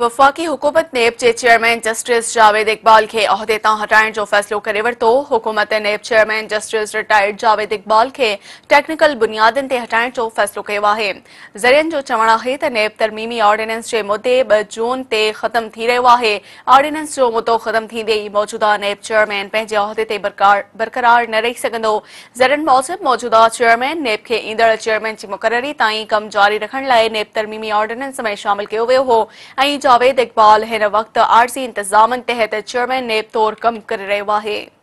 वफाकी हुकूमत नेब के चेयरमैन जस्टिस जावेद इकबाल के अहदे तां हटाने जो फ़ैसिलो करे वरतो हुकूमत NAB chairman justice retired Javed Iqbal के टेक्निकल बुनियादुनि से हटाने जो फ़ैसिलो किया आहे ज़रियनि जो चवण है तो नेब तरमीमी ऑर्डिनेंस के मुद्दे ब जून से ख़त्म थी रहियो ऑर्डिनेंस जो मुद्दों ख़त्म थन्दे ही मौजूदा नेब चेयरमैन पैं अहदे से बरक़रार न रही सघंदो ज़रियुनि मौजिब मौजूदा चेयरमैन नेब के इंदड़ चेयरमैन की मुक़ररी ताईं कम जारी रखने लाइ नेब तरमीमी ऑर्डिनेंस में शामिल किया वो हो जावेद इकबाल हिन वक्त आरसी इंतजाम तहत चेयरमैन नेब तौर कम कर रहा है